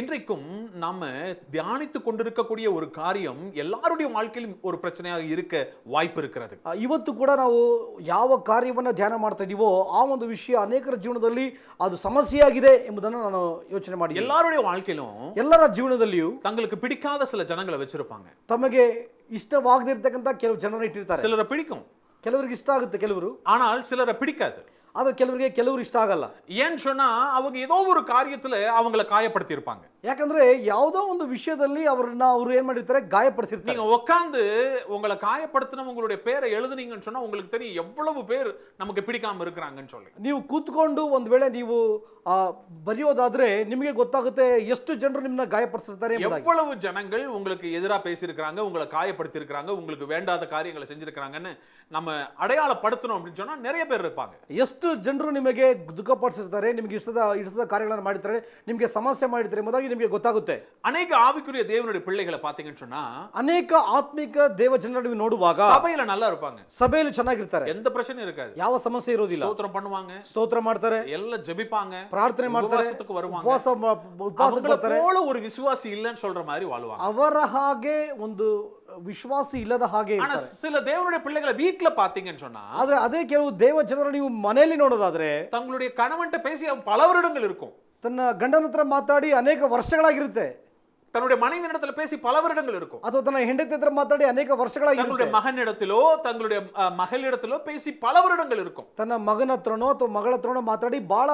இன்றைக்கும் நாம் தியானித்து கொண்டிருக்கக்கூடிய ஒரு காரியம் எல்லாருடைய வாழ்க்கையிலும் ஒரு பிரச்சனையாக இருக்க வாய்ப்பு இருக்கிறது இவத்து கூட நாவு யாவ காரியவன்னு தியானம் மாத்தடிவோ ஆ ஒந்து விஷயம் அநேகர ஜீவனதல்லி அது சமஸ்யாகிதே என்பதன நான் யோசனை மாடி எல்லாருடைய வாழ்க்கையிலும் எல்லார ஜீவனதல்லியும் தங்களுக்கு பிடிக்காத சில ஜனங்களை வச்சிருப்பாங்க தமக்கு இஷ்டவாகதிர்த்தக்கந்த கேள்வி ஜனரேட் இருத்தார் சிலரை பிடிக்கும் கெலவருக்கு இஷ்டாகத்து கெலவரு ஆனால் சிலரை பிடிக்காது ಅದು ಕೆಲವರಿಗೆ ಕೆಲವರು ಇಷ್ಟ ஆகல ಏನು ಶೋಣ அவங்க ஏதோ ஒரு அவங்கள ಅವங்களை ಕಾಯಪಡ್ತಿ ಇರ್ಪಾಂಗ ಯಾಕಂದ್ರೆ ಯಾವುದೋ ಒಂದು ವಿಷಯದಲ್ಲಿ ಅವ್ರನ್ನ ಅವ್ರು ಏನು ಮಾಡಿರ್ತಾರೆ ಗಾಯಪಡಿಸಿರ್ತಾರೆ நீங்கள் உட்காந்து உங்களை காயப்படுத்தினவங்க உங்களுடைய பேரை எழுதுனீங்கன்னு சொன்னா உங்களுக்கு தெரியும் எவ்வளவு பேர் நமக்கு பிடிக்காம இருக்கிறாங்கன்னு சொல்லி நீ ಕೂತ್ಕೊಂಡು ಒಂದು ವೇಳೆ ನೀವು ಆ, ಬರೆಯೋದಾದ್ರೆ ನಿಮಗೆ ಗೊತ್ತಾಗುತ್ತೆ ಎಷ್ಟು ಜನರು ನಿಮ್ಮನ್ನ ಗಾಯಪಡಿಸಿರ್ತಾರೆ ಎಂಬುದಾಗಿ. எவ்வளவு ஜனங்கள் உங்களுக்கு எதிரா பேசியிருக்கிறாங்க உங்களை காயப்படுத்தி இருக்காங்க உங்களுக்கு வேண்டாத காரியங்களை செஞ்சிருக்கிறாங்கன்னு நம்ம அடையாளப்படுத்தணும் அப்படின்னு சொன்னா நிறைய பேர் இருப்பாங்க ಎಷ್ಟು ಎಷ್ಟು ಜನರು ನಿಮಗೆ ದುಃಖಪಡಿಸಿರ್ತಾರೆ ನಿಮಗೆ ಇಷ್ಟದ ಇಷ್ಟದ ಕಾರ್ಯಗಳನ್ನು ಮಾಡಿರ್ತಾರೆ ನಿಮಗೆ ಸಮಸ್ಯೆ ಮಾಡಿರ್ತಾರೆ ಎಂಬುದಾಗಿ ನಿಮಗೆ ಗೊತ್ತಾಗುತ್ತೆ ಅನೇಕ ஆவிக்குரிய தேவனுடைய பிள்ளைகளை பாத்தீங்கன்னு சொன்னா ಅನೇಕ ಆತ್ಮಿಕ ದೇವ ಜನರನ್ನು ನೋಡುವಾಗ ಸಭೆಯಲ್ಲಿ நல்லா இருப்பாங்க ಸಭೆಯಲ್ಲಿ ಚೆನ್ನಾಗಿರ್ತಾರೆ ಎಂತ பிரச்சனையும் இருக்காது ಯಾವ ಸಮಸ್ಯೆ ಇರೋದಿಲ್ಲ ஸ்தோத்திரம் பண்ணுவாங்க ಸ್ತೋತ್ರ ಮಾಡ್ತಾರೆ ಎಲ್ಲ ஜெபிப்பாங்க ಪ್ರಾರ್ಥನೆ ಮಾಡ್ತಾರೆ ಉಪವಾಸಕ್ಕೆ வருவாங்க ಉಪವಾಸ ಉಪವಾಸ ಅವರ ಬರ್ತಾರೆ போல ஒரு விசுவாசி இல்லைன்னு சொல்ற மாதிரி வாழ்வாங்க ಅವರ ಹಾಗೆ ಒಂದು ವಿಶ್ವಾಸಿ ಇಲ್ಲದ ಹಾಗೆ ಸಿಲ ದೇವರುடைய ಪಿಳ್ಳೆಗಳ ವೀಟ್ಲ ಪಾತಿಂಗನ್ನು சொன்னா ಆದ್ರೆ ಅದೇ ಕೆಲವು ದೇವ ಜನರ ನೀವು ಮನೆಯಲ್ಲಿ ನೋಡೋದಾದ್ರೆ ತங்களுடைய ಕಣವಂಟ ಪೇಸಿ ಪಲವರಿಡಗಳು ಇರುಕೋ ತನ್ನ ಗಂಡನ ಹತ್ರ ಮಾತಾಡಿ ಅನೇಕ ವರ್ಷಗಳಾಗಿರುತ್ತೆ ತನ್ನುடைய மனைவியிடத்துல பேசி பல வருடங்கள் இருக்கும் ಅಥವಾ ತನ್ನ ಹೆಂಡತಿ ಹತ್ರ ಮಾತಾಡಿ ಅನೇಕ ವರ್ಷಗಳ ತನ್ನುடைய மகனிடத்திலோ தங்களுடைய மகளிடத்திலோ பேசி பல வருடங்கள் இருக்கும் ತನ್ನ ಮಗನ ಹತ್ರನೋ ಅಥವಾ ಮಗಳ ಹತ್ರನೋ ಮಾತಾಡಿ ಬಹಳ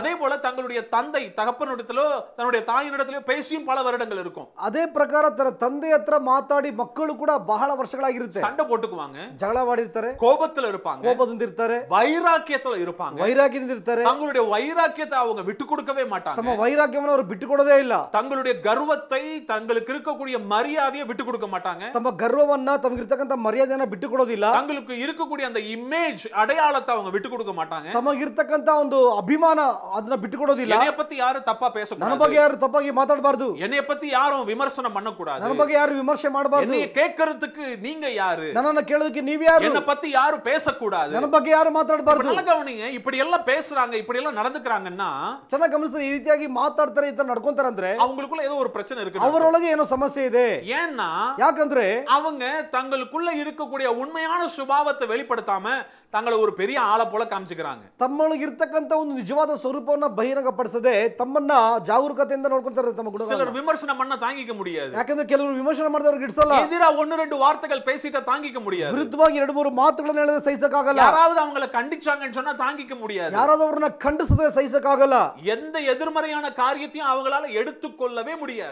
அதே போல தங்களுடைய தந்தை தகப்பனிடத்திலோ தன்னுடைய தாயினிடத்திலோ பேசியும் பல வருடங்கள் இருக்கும் அதே ಪ್ರಕಾರ ತನ್ನ ತಂದೆ மாத்தாடி மக்களும் கூட பால ಬಹಳ ವರ್ಷಗಳಾಗಿರುತ್ತೆ சண்டை போட்டுக்குவாங்க ಜಗಳವಾಡಿರ್ತಾರೆ கோபத்துல இருப்பாங்க கோபದಿಂದ ಇರ್ತಾರೆ வைராக்கியத்துல இருப்பாங்க வைராக்கியம் ಇರ್ತಾರೆ தங்களுடைய வைராக்கியத்தை அவங்க விட்டு கொடுக்கவே மாட்டாங்க வைராக்கியம் வைராக்கியವನ್ನು விட்டு ಬಿಟ್ಟು ಕೊಡೋದೇ தங்களுடைய கர்வ கர்வத்தை தங்களுக்கு இருக்கக்கூடிய மரியாதையை விட்டு கொடுக்க மாட்டாங்க தம்ம கர்வம்னா தமக்கு இருக்கிற மரியாதையான விட்டு கொடுவது இல்ல தங்களுக்கு இருக்கக்கூடிய அந்த இமேஜ் அடையாளத்தை அவங்க விட்டு கொடுக்க மாட்டாங்க தமக்கு இருக்கிற ஒரு அபிமான அதனை விட்டு கொடுவது இல்ல என்னை பத்தி யாரும் தப்பா பேசக்கூடாது நம்ம பத்தி யாரும் தப்பாக மாட்டாடப்படாது என்னை பத்தி யாரும் விமர்சனம் பண்ணக்கூடாது நம்ம பத்தி யாரும் விமர்சனம் மாட்டாது என்னை கேட்கறதுக்கு நீங்க யாரு நானே கேளுக்கு நீ யாரு என்னை பத்தி யாரும் பேசக்கூடாது நம்ம பத்தி யாரும் மாட்டாடப்படாது நல்ல கவனிங்க இப்படி எல்லாம் பேசுறாங்க இப்படி எல்லாம் நடந்துக்கறாங்கன்னா சின்ன கமிஷனர் இதியாகி மாட்டாடுறதை இத நடக்கும் தரந்தே அவங்களுக்குள்ள ஏதோ ஒரு பிரச்சனை இருக்கு அவரோட என்ன சமஸ்யை இது ஏன்னா யாக்கந்துரு அவங்க தங்களுக்குள்ள இருக்கக்கூடிய உண்மையான சுபாவத்தை வெளிப்படுத்தாம தங்களை ஒரு பெரிய ஆளை போல காமிச்சுக்கிறாங்க தம்மளும் இருத்தக்கந்த ஒரு நிஜவாத சொருப்பம்னு பகிரங்கப்படுத்ததே தம்மன்னா ஜாகுருக்கத்தை எந்த நோக்கம் தருது தம்ம கூட சிலர் விமர்சனம் பண்ண தாங்கிக்க முடியாது யாக்கந்துரு கிளவர் விமர்சனம் பண்ணுறது ஒரு கிட்ஸ் எல்லாம் எதிராக ரெண்டு வார்த்தைகள் பேசிட்டா தாங்கிக்க முடியாது விருத்துவாகி ரெண்டு மூணு மாத்துக்களை நிலைத சைஸுக்காக யாராவது அவங்கள கண்டிச்சாங்கன்னு சொன்னா தாங்கிக்க முடியாது யாராவது அவரை கண்டிச்சதை சைஸுக்காகல எந்த எதிர்மறையான காரியத்தையும் அவங்களால எடுத்துக்கொள்ளவே முடியாது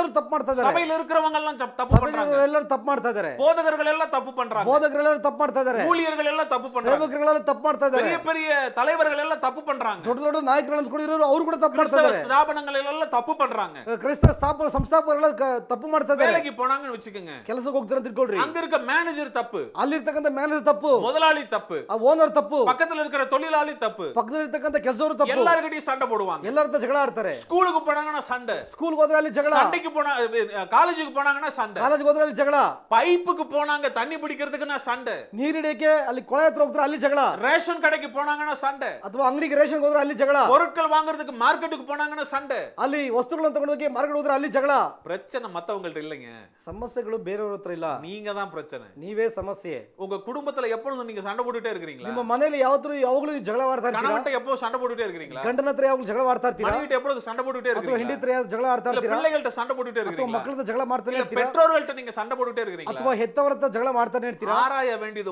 ಎಲ್ಲರೂ ತಪ್ಪು ಮಾಡ್ತಾ ಇದ್ದಾರೆ ಸಭೆಯಲ್ಲಿ ಇರುವವರೆಲ್ಲ ತಪ್ಪು ಪண்றாங்க ಎಲ್ಲರೂ ತಪ್ಪು ಮಾಡ್ತಾ ಇದ್ದಾರೆ போதகர்களெல்லாம் தப்பு பண்றாங்க போதகர்களெல்லாம் தப்பு ಮಾಡ್ತಾ ಇದ್ದಾರೆ ஊழியர்களெல்லாம் தப்பு பண்றாங்க ಸೇವಕರುಗಳೆಲ್ಲ ತಪ್ಪು ಮಾಡ್ತಾ ಇದ್ದಾರೆ பெரிய பெரிய தலைவர்களெல்லாம் தப்பு பண்றாங்க ದೊಡ್ಡ ದೊಡ್ಡ ನಾಯಕರನ್ನು ಕೂಡ ಇರೋರು ಅವರು ಕೂಡ ತಪ್ಪು ಮಾಡ್ತಾ ಇದ್ದಾರೆ ಸ್ಥಾಪನಗಳೆಲ್ಲ ತಪ್ಪು ಪண்றாங்க ಕ್ರಿಸ್ತ ಸ್ಥಾಪನ ಸಂಸ್ಥಾಪಕರೆಲ್ಲ ತಪ್ಪು ಮಾಡ್ತಾ ಇದ್ದಾರೆ வேலைக்கு போனாங்கன்னு வெச்சுக்கங்க ಕೆಲಸಕ್ಕೆ ಹೋಗ್ತಾರೆ ತಿಳ್ಕೊಳ್ಳ್ರಿ அங்க இருக்க மேனேஜர் தப்பு ಅಲ್ಲಿ ಇರ್ತಕ್ಕಂತ ಮ್ಯಾನೇಜರ್ ತಪ್ಪು ಮೊದಲಾಳಿ ತಪ್ಪು ಆ ಓನರ್ ತಪ್ಪು ಪಕ್ಕದಲ್ಲಿ இருக்கிற தொழிலாளி தப்பு ಪಕ್ಕದಲ್ಲಿ ಇರ್ತಕ್ಕಂತ ಕೆಲಸವರು ತಪ್ಪು ಎಲ್ಲರಿಗೂ ಸಣ್ಡೆ போடுவாங்க ಎಲ್ಲರ ಜಗಳ ಆಡ್ತಾರೆ ಸ್ಕೂಲ್ಗೆ போனாங்கன்னா சண்டை ಸ್ಕೂಲ್ಗೆ ಹೋದ್ರೆ ಅಲ್ಲಿ ಜಗಳ வேலைக்கு போனா காலேஜுக்கு போனாங்கன்னா சண்டை ಕಾಲೇಜ್ ಹೋದ್ರಲ್ಲಿ ಜಗಳ ಪೈಪ್ಗೆ போனாங்க தண்ணி பிடிக்கிறதுக்குனா சண்டை ನೀರಿಡಕ್ಕೆ ಅಲ್ಲಿ ಕೊಳ ಹತ್ರ ಹೋಗ್ತಾರೆ ಅಲ್ಲಿ ಜಗಳ ರೇಷನ್ போனாங்கன்னா சண்டை ಅಥವಾ ಅಂಗಡಿಗೆ ರೇಷನ್ ಹೋದ್ರೆ ಅಲ್ಲಿ ಜಗಳ பொருட்கள் வாங்குறதுக்கு மார்க்கெட்டுக்கு போனாங்கன்னா சண்டை ಅಲ್ಲಿ ವಸ್ತುಗಳನ್ನು ತಗೊಂಡೋಗಿ ಮಾರ್ಕೆಟ್ ಹೋದ್ರೆ ಅಲ್ಲಿ ಜಗಳ பிரச்சனை மத்தவங்கள்ட்ட இல்லைங்க ಸಮಸ್ಯೆಗಳು ಬೇರೆಯವ್ರ ಹತ್ರ ಇಲ್ಲ நீங்க தான் பிரச்சனை நீவே ಸಮಸ್ಯೆ உங்க குடும்பத்துல எப்பொழுதும் நீங்க சண்டை போட்டுட்டே இருக்கீங்களா ನಿಮ್ಮ ಮನೆಯಲ್ಲಿ ಯಾವತ್ತೂ ಯಾವಾಗಲೂ ಜಗಳ ಮಾಡ್ತಾ ಇರ್ತೀರಾ கணவன்ட்ட எப்பவும் சண்டை போட்டுட்டே இருக்கீங்களா ಗಂಡನ ಹತ್ರ ಯಾವಾಗಲೂ ಜಗಳ ಮಾಡ್ತಾ ಇರ್ತೀರಾ எப்பொழுதும் சண்டை போட்டுட்டே இருக்கீங்களா ಹೆಂಡತಿ ಜಗಳ ಆಡ್ತಾ ಇರ್ತೀರಾ பிள்ளைகள்ட்ட சண்டை ಸಣ್ಣ ಪಡುಟೇ ಇರ್ತೀರಿ ಮಕ್ಕಳದ ಜಗಳ ಮಾಡ್ತಾನೆ பெற்றோர்கள்ட்ட நீங்க சண்டை போட்டுட்டே இருக்கீங்க ஆராய வேண்டியது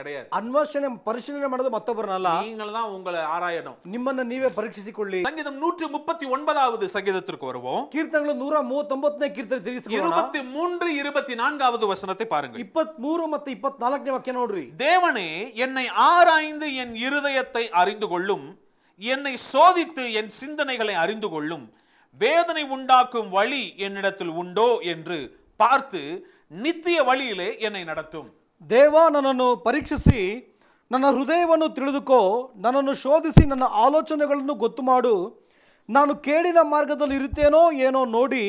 கிடையாது தான் உங்களை ஆராயணும் சங்கீதம் சங்கீதத்திற்கு வருவோம் வசனத்தை பாருங்க தேவனே என்னை ஆராய்ந்து என் இருதயத்தை அறிந்து கொள்ளும் என்னை சோதித்து என் சிந்தனைகளை அறிந்து கொள்ளும் வேதனை உண்டாக்கும் வழி என்னிடத்தில் உண்டோ என்று பார்த்து ನಿತ್ಯ ವಳಿಯಲೇ ಎನ್ನೆ ನಡತುಂ ದೇವ ನನ್ನನ್ನು ಪರೀಕ್ಷಿಸಿ ನನ್ನ ಹೃದಯವನ್ನು ತಿಳಿದುಕೋ ನನ್ನನ್ನು ಶೋಧಿಸಿ ನನ್ನ ಆಲೋಚನೆಗಳನ್ನು ಗೊತ್ತು ಮಾಡು ನಾನು ಕೇಡಿನ ಮಾರ್ಗದಲ್ಲಿ ಇರುತ್ತೇನೋ ಏನೋ ನೋಡಿ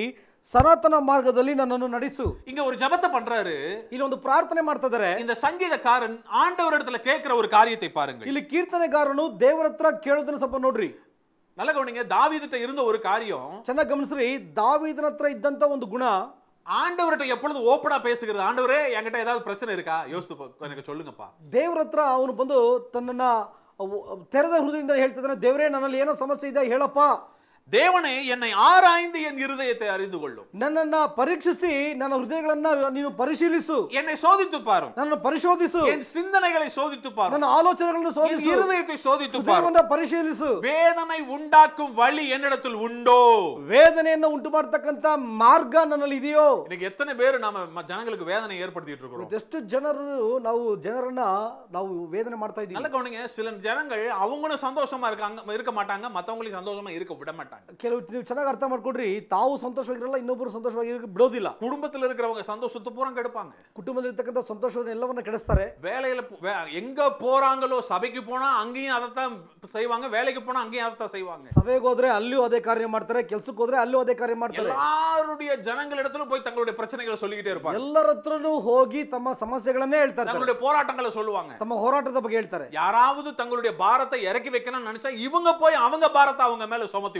சனாத்தன மார்க்கத்தில் நன்னு நடிசு இங்க ஒரு ஜபத்தை பண்றாரு இல்ல வந்து பிரார்த்தனை ಮಾಡ್ತಿದ್ದಾರೆ இந்த ಸಂಗೀತಕಾರன் ஆண்டவர் இடத்துல கேக்குற ஒரு காரியத்தை பாருங்க ಇಲ್ಲಿ ಕೀರ್ತನೆಗಾರನು ದೇವರ ಹತ್ರ ಕೇಳೋದನ್ನ ಸ್ವಲ್ಪ ನೋಡ್ರಿ நல்ல கவனிங்க தாவீதுட்ட இருந்த ஒரு காரியம் ಚೆನ್ನ ಗಮನಿಸ್ರಿ ದಾವೀದನ ಹತ್ರ ಇದ್ದಂತ ಒಂದು ஆண்டவர்கிட்ட எப்பொழுது ஓப்பனா பேசுகிறது ஆண்டவரே என்கிட்ட ஏதாவது பிரச்சனை இருக்கா யோசித்து எனக்கு சொல்லுங்கப்பா ದೇವ್ರ அவனுக்கு வந்து ಬಂದು தெரத ಅವು- ತೆರೆದ ಹೃದಯದಿಂದ ಹೇಳ್ತಿದ್ದಾನೆ ದೇವರೇ ನನ್ನಲ್ಲಿ ಏನೋ ಸಮಸ್ಯೆ ಇದೆ ಹೇಳಪ್ಪ தேவனை என்னை ஆராய்ந்து என் இருதயத்தை அறிந்து கொள்ளும் நான் பரீட்சிசி நான் ஹிருதயங்களை பரிசீலிசு என்னை சோதித்து பாரு பரிசோதிசு என் சிந்தனைகளை சோதித்து நான் ஆலோசனைகளை சோதிசு சோதித்து பாரு பரிசீலிசு வேதனை உண்டாக்கும் வழி என்னிடத்தில் உண்டோ வேதனை என்ன உண்டு மாட்டத்தக்கந்த மார்க்க நன்னல் இதியோ இன்னைக்கு எத்தனை பேர் நாம ஜனங்களுக்கு வேதனை ஏற்படுத்திட்டு இருக்கிறோம் ஜஸ்ட் ஜனரு நான் ஜெனர்னா நான் வேதனை மாட்டா இது சில ஜனங்கள் அவங்களும் சந்தோஷமா இருக்காங்க இருக்க மாட்டாங்க மற்றவங்களையும் சந்தோஷமா இருக்க விட மாட்டாங்க ಮಾಡ್ಕೊಂಡ್ರೆ ಕೆಲವು ಚೆನ್ನಾಗಿ ಅರ್ಥ ಮಾಡ್ಕೊಡ್ರಿ ತಾವು ಸಂತೋಷವಾಗಿರಲ್ಲ ಇನ್ನೊಬ್ಬರು ಸಂತೋಷವಾಗಿ ಬಿಡೋದಿಲ್ಲ குடும்பத்துல இருக்கிறவங்க சந்தோஷத்தை பூரா கெடுப்பாங்க ಕುಟುಂಬದಲ್ಲಿ ಇರ್ತಕ್ಕಂಥ ಸಂತೋಷವನ್ನು ಎಲ್ಲವನ್ನ ಕೆಡಿಸ್ತಾರೆ வேலையில எங்க போறாங்களோ சபைக்கு போனா அங்கேயும் அதைத்தான் செய்வாங்க வேலைக்கு போனா அங்கேயும் அதைத்தான் செய்வாங்க ಸಭೆಗೆ ಹೋದ್ರೆ ಅಲ್ಲಿಯೂ ಅದೇ ಕಾರ್ಯ ಮಾಡ್ತಾರೆ ಕೆಲ್ಸಕ್ಕೆ ಹೋದ್ರೆ ಅಲ್ಲೂ ಅದೇ ಕಾರ್ಯ ಮಾಡ್ತಾರೆ எல்லாருடைய போய் தங்களுடைய பிரச்சனைகளை சொல்லிக்கிட்டே இருப்பாங்க ಎಲ್ಲರ ಹತ್ರನೂ ಹೋಗಿ ತಮ್ಮ ಸಮಸ್ಯೆಗಳನ್ನೇ ಹೇಳ್ತಾ போராட்டங்களை சொல்லுவாங்க ತಮ್ಮ ಹೋರಾಟದ ಬಗ್ಗೆ ಹೇಳ್ತಾರೆ ಯಾರಾவது தங்களுடைய பாரத்தை இறக்கி வைக்கணும்னு நினைச்சா இவங்க போய் அவங்க பாரத்தை அவங்க மேல சுமத்தி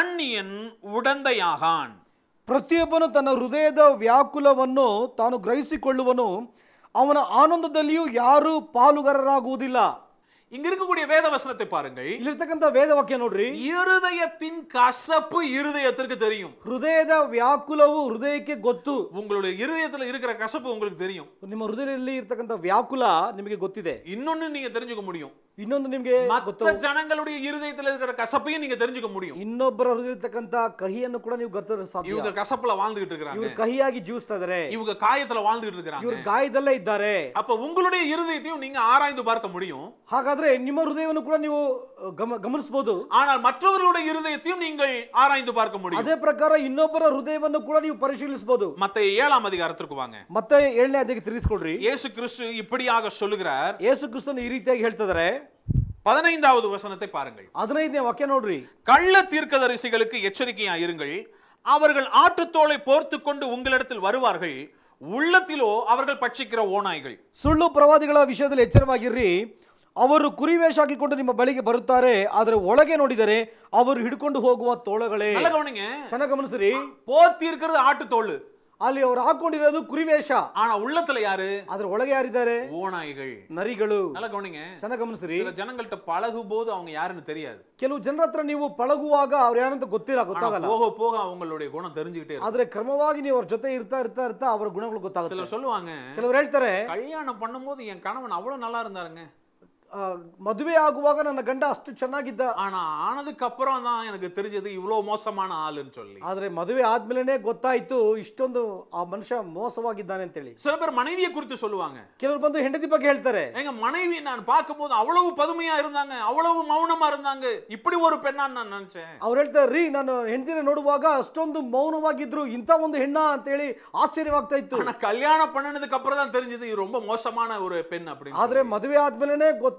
ಅನ್ಯನ್ ಉಡಂದೆಯಾಗಾನ್ ಪ್ರತಿಯೊಬ್ಬನು ತನ್ನ ಹೃದಯದ ವ್ಯಾಕುಲವನ್ನು ತಾನು ಗ್ರಹಿಸಿಕೊಳ್ಳುವನು ಅವನ ಆನಂದದಲ್ಲಿಯೂ ಯಾರೂ ಪಾಲುಗಾರರಾಗುವುದಿಲ್ಲ இங்க இருக்கக்கூடிய வேத வசனத்தை பாருங்கள் இல்ல இருக்கந்த வேத வாக்கியம் நோட்ரி இருதயத்தின் கசப்பு இருதயத்திற்கு தெரியும் ஹிருதயத வியாக்குலவு ಗೊತ್ತು உங்களுடைய இருதயத்துல இருக்கிற கசப்பு உங்களுக்கு தெரியும் ನಿಮ್ಮ ಹೃದಯದಲ್ಲಿ ಇರತಕ್ಕಂತ ವ್ಯಾಕುಲ ನಿಮಗೆ ಗೊತ್ತಿದೆ ಇನ್ನೊಂದು நீங்க தெரிஞ்சுக்க முடியும் ಇನ್ನೊಂದು ನಿಮಗೆ ಗೊತ್ತು ಜನங்களுடைய இருதயத்தில் இருக்கிற கசப்பையும் நீங்க தெரிஞ்சுக்க முடியும் ಇನ್ನೊಬ್ಬರ ಹೃದಯದಕ್ಕಂತ ಕಹಿಯನ್ನು ಕೂಡ ನೀವು ಗೊತ್ತಿರೋ ಸಾಧ್ಯ ಇವಾಗ ಕಸಪಲ வாழ்ந்துட்டு இருக்காங்க ಇವರು ಕಹಿಯಾಗಿ ಜೀವಿಸ್ತಾ ಇದ್ದಾರೆ ಇವಾಗ ಕಾಯத்துல வாழ்ந்துட்டு இருக்காங்க ಇವರು ಗಾಯದಲ್ಲೇ ಇದ್ದಾರೆ அப்ப உங்களுடைய இருதயத்தையும் நீங்க ஆராய்ந்து பார்க்க முடியும் ಹಾಗಾದ್ರೆ ನಿಮ್ಮ ಹೃದಯವನ್ನು ಕೂಡ ನೀವು ಗಮನಿಸಬಹುದು ஆனால் மற்றவர்களுடைய இருதயத்தையும் நீங்கள் ஆராய்ந்து பார்க்க முடியும் அதே பிரಕಾರ ಇನ್ನೊಬ್ಬರ ಹೃದಯವನ್ನು ಕೂಡ ನೀವು ಪರಿಶೀಲಿಸಬಹುದು ಮತ್ತೆ ஏழாம் அதிகாரத்திற்கு வாங்க ಮತ್ತೆ ಏಳನೇ ಅಧ್ಯಾಯಕ್ಕೆ ತಿರುಗಿಸ್ಕೊಳ್ರಿ ಯೇಸು ಕ್ರಿಸ್ತು இப்படியாக சொல்லுகிறார் ಯೇಸು ಕ್ರಿಸ್ತನು ಈ ರೀತಿಯಾಗಿ ಹೇಳ್ತಿದ್ದಾರೆ பதினைந்தாவது வசனத்தை பாருங்கள் அதனை நோட்ரி கள்ள தீர்க்கதரிசிகளுக்கு எச்சரிக்கையா இருங்கள் அவர்கள் ஆற்றுத்தோலை போர்த்து கொண்டு உங்களிடத்தில் வருவார்கள் உள்ளத்திலோ அவர்கள் பட்சிக்கிற ஓநாய்கள் சுள்ளு பிரவாதிகளா விஷயத்தில் ಎಚ್ಚರವಾಗಿರ್ರಿ அவர் குறிவேஷாக்கி கொண்டு நம்ம பலிக்கு பருத்தாரே ಆದರೆ உலகே ನೋಡಿದರೆ அவர் இடுக்கொண்டு ಹೋಗುವ தோழகளே நல்லா கவனிங்க போர்த்தி இருக்கிறது ஆட்டுத்தோல் ಅಲ್ಲಿ ಅವರು ಹಾಕೊಂಡಿರೋದು ಕುರಿವೇಷ ಆನ ಉಳ್ಳತಲ ಯಾರು ಅದರ ಒಳಗೆ ಯಾರಿದ್ದಾರೆ ಓನಾಯಿಗಳು ನರಿಗಳು ಅಲ್ಲ ಗಮನಿಗೆ ಚೆನ್ನಾಗಿ ಗಮನಿಸ್ರಿ ಜನಗಳ್ಟ ಪಳಗುಬಹುದು அவங்க ಯಾರನ್ನು தெரியாது ಕೆಲವು ಜನರ ಹತ್ರ ನೀವು ಪಳಗುವಾಗ ಅವ್ರು ಯಾರಂತ ಗೊತ್ತಿಲ್ಲ ಗೊತ್ತಾಗಲ್ಲ ಹೋಗ போக அவங்களுடைய குணம் தெரிஞ்சுக்கிட்டே ಆದ್ರೆ ಕ್ರಮವಾಗಿ ನೀವು ಅವ್ರ ಜೊತೆ ಇರ್ತಾ ಇರ್ತಾ ಇರ್ತಾ ಅವರ ಗುಣಗಳು ಗೊತ್ತಾಗುತ್ತೆ ಕೆಲವರು சொல்லுவாங்க ಕೆಲವರು ಹೇಳ್ತಾರೆ கல்யாணம் பண்ணும்போது என் கணவன் அவ்வளவு நல்லா இருந்தாருங்க ಮದುವೆ ಆಗುವಾಗ ನನ್ನ ಗಂಡ ಅಷ್ಟು ಚೆನ್ನಾಗಿದ್ದ ಆಣ ಆಣದಕ್ಕೆ ಅಪ್ಪುறம் ನನಗೆ ತಿಳಿದಿದ್ದು ಇವ್ಲೋ ಮೋಸಮಾನ ಆಲನ್ನು ಚೊಲ್ಲಿ ಆದರೆ ಮದುವೆ ಆದ್ಮೇಲೆ ಗೊತ್ತಾಯ್ತು ಇಷ್ಟೊಂದು ಆ ಮನುಷ್ಯ ಮೋಸವಾಗಿದ್ದಾನೆ ಅಂತೇಳಿ சில பேர் மனைவியை குறித்து சொல்லுவாங்க ಕೆಲವರು ಬಂದು ಹೆಂಡತಿ ಬಗ್ಗೆ ಹೇಳ್ತಾರೆ எங்க மனைவி நான் பார்க்கும்போது அவ்வளவு பதுமையா இருந்தாங்க அவ்வளவு மௌனமா இருந்தாங்க இப்படி ஒரு பெண்ணா நான் நினைச்சேன் ಅವ್ರು ಹೇಳ್ತಾರೆ ರೀ ನಾನು ಹೆಂಡತಿನ ನೋಡುವಾಗ ಅಷ್ಟೊಂದು ಮೌನವಾಗಿದ್ರು ಇಂಥ ಒಂದು ಹೆಣ್ಣ ಅಂತೇಳಿ ಆಶ್ಚರ್ಯವಾಗ್ತಾ ಇತ್ತು ஆனா கல்யாணம் பண்ணனதுக்கு அப்புறம் தான் தெரிஞ்சது இது ரொம்ப மோசமான ஒரு பெண் அப்படின்னு ಆದ್ರೆ ಮದುವೆ ಆದ್ಮೇಲೆ ಗೊತ್ತ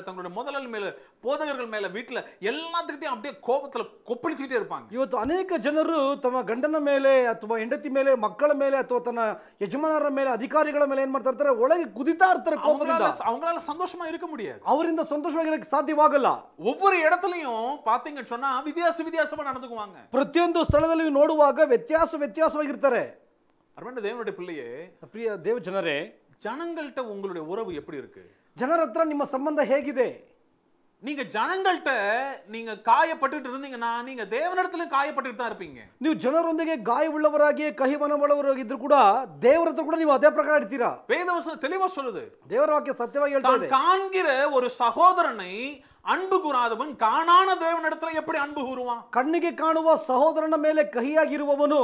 மேலே தங்களோட முதலல் போதகர்கள் மேல வீட்டுல எல்லாத்துக்கிட்டையும் அப்படியே கோபத்தில் கொப்பளிச்சுக்கிட்டே இருப்பாங்க இவத்து அநேக ஜனரு தம கண்டன மேலே அத்துவா எண்டத்தி மேலே மக்கள் மேலே அத்துவா தன எஜமானர் மேலே அதிகாரிகள் மேலே என்ன மாதிரி உலக குதித்தா இருக்கிற கோபம் அவங்களால சந்தோஷமா இருக்க முடியாது அவர் இந்த சந்தோஷமா எனக்கு சாத்தியமாகல ஒவ்வொரு இடத்துலயும் பாத்தீங்கன்னு சொன்னா வித்தியாச வித்தியாசமா நடந்துக்குவாங்க பிரத்தியொந்து ஸ்தலத்திலையும் நோடுவாக வித்தியாச வித்தியாசமா இருக்கிறார அருமண்ட தேவனுடைய பிள்ளையே பிரிய தேவ ஜனரே ஜனங்கள்கிட்ட உங்களுடைய உறவு எப்படி இருக்குது ಜನರ ಹತ್ರ ನಿಮ್ಮ ಸಂಬಂಧ ಹೇಗಿದೆ நீங்க ஜனங்கள்கிட்ட நீங்க காயப்பட்டுட்டு இருந்தீங்கன்னா நீங்க தேவனிடத்துல காயப்பட்டுட்டு தான் இருப்பீங்க ನೀವು ಜನರೊಂದಿಗೆ ಗಾಯವುಳ್ಳವರಾಗಿ ಕಹಿ ಮನವುಳ್ಳವರಾಗಿದ್ರು ಕೂಡ ದೇವರ ಹತ್ರ ಕೂಡ ನೀವು ಅದೇ ಪ್ರಕಾರ ಇರ್ತೀರಾ ವೇದವಸನ தெளிவா சொல்லுது ದೇವರ ವಾಕ್ಯ ಸತ್ಯವಾಗಿ ಹೇಳ್ತಾ ಇದೆ ಕಾಣ್ಗಿರ ஒரு சகோதரனை ಅನ್ಬು ಗುರಾದವನ್ ಕಾಣಾನ ದೇವನಿಡತ್ರ ಎಪ್ಪಡಿ ಅನ್ಬು ಹೂರುವ ಕಣ್ಣಿಗೆ ಕಾಣುವ ಸಹೋದರನ ಮೇಲೆ ಕಹಿಯಾಗಿರುವವನು